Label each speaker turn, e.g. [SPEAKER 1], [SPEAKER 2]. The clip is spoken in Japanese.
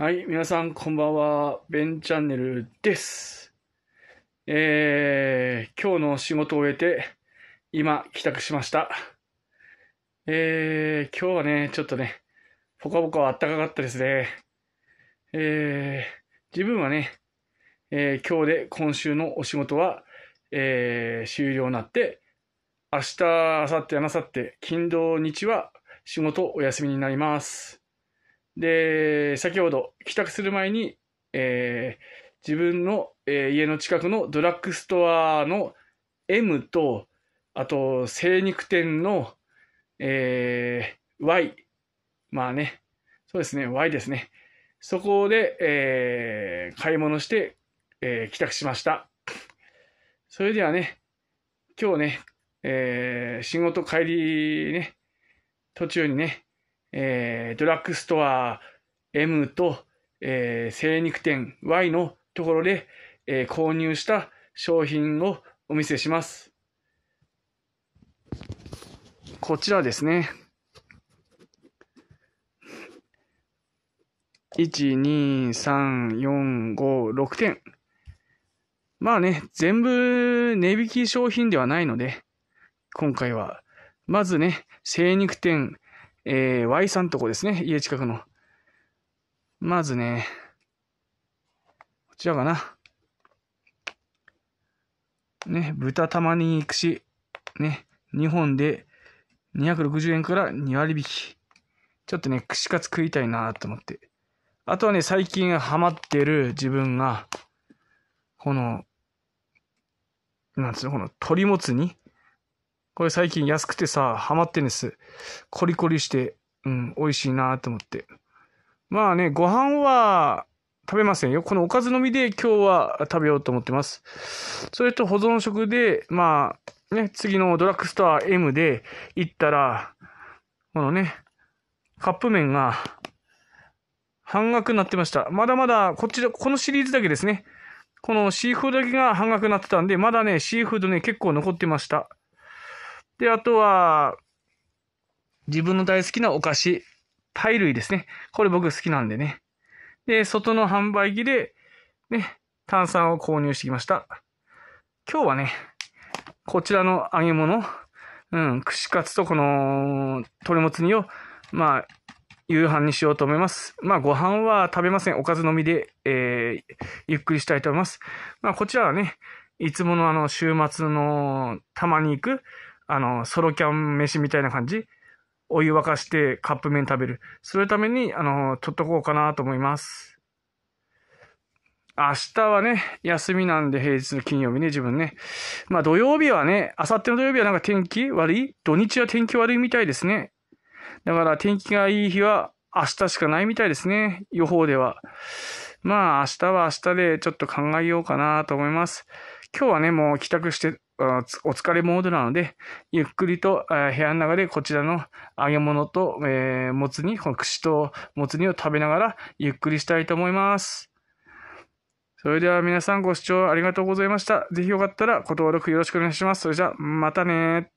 [SPEAKER 1] はい、皆さんこんばんは。ベンチャンネルです。えー、今日の仕事を終えて、今、帰宅しました。えー、今日はね、ちょっとね、ぽかぽかあったかかったですね。えー、自分はね、えー、今日で今週のお仕事は、えー、終了になって、明日、明後日、明後日、金土日は仕事お休みになります。で、先ほど帰宅する前に、えー、自分の、えー、家の近くのドラッグストアの M と、あと、精肉店の、えー、Y。まあね、そうですね、Y ですね。そこで、えー、買い物して、えー、帰宅しました。それではね、今日ね、えー、仕事帰りね、途中にね、えー、ドラッグストア M と、えー、精肉店 Y のところで、えー、購入した商品をお見せします。こちらですね。1,2,3,4,5,6点。まあね、全部値引き商品ではないので、今回は、まずね、精肉店えー、Y さんとこですね。家近くの。まずね、こちらかな。ね、豚玉に行くし、ね、2本で260円から2割引き。ちょっとね、串カツ食いたいなと思って。あとはね、最近ハマってる自分が、この、なんつうの、この鳥もつ煮これ最近安くてさ、ハマってんです。コリコリして、うん、美味しいなと思って。まあね、ご飯は食べませんよ。このおかずのみで今日は食べようと思ってます。それと保存食で、まあ、ね、次のドラッグストア M で行ったら、このね、カップ麺が半額になってました。まだまだ、こっちで、このシリーズだけですね。このシーフードだけが半額になってたんで、まだね、シーフードね、結構残ってました。で、あとは、自分の大好きなお菓子、パイ類ですね。これ僕好きなんでね。で、外の販売機で、ね、炭酸を購入してきました。今日はね、こちらの揚げ物、うん、串カツとこの鶏もつ煮を、まあ、夕飯にしようと思います。まあ、ご飯は食べません。おかずのみで、えー、ゆっくりしたいと思います。まあ、こちらはね、いつものあの、週末の、たまに行く、あの、ソロキャン飯みたいな感じお湯沸かしてカップ麺食べる。それために、あの、取っとこうかなと思います。明日はね、休みなんで、平日の金曜日ね、自分ね。まあ土曜日はね、明後日の土曜日はなんか天気悪い土日は天気悪いみたいですね。だから天気がいい日は明日しかないみたいですね。予報では。まあ明日は明日でちょっと考えようかなと思います。今日はね、もう帰宅して、お疲れモードなので、ゆっくりと部屋の中でこちらの揚げ物と、えー、もつ煮、この串ともつ煮を食べながらゆっくりしたいと思います。それでは皆さんご視聴ありがとうございました。ぜひよかったらご登録よろしくお願いします。それじゃあ、またね